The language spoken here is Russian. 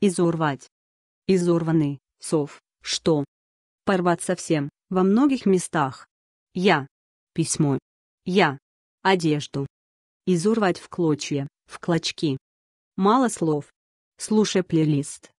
изорвать. Изорванный, сов, что? Порвать совсем, во многих местах. Я. Письмо. Я. Одежду. Изорвать в клочья, в клочки. Мало слов. Слушай плейлист.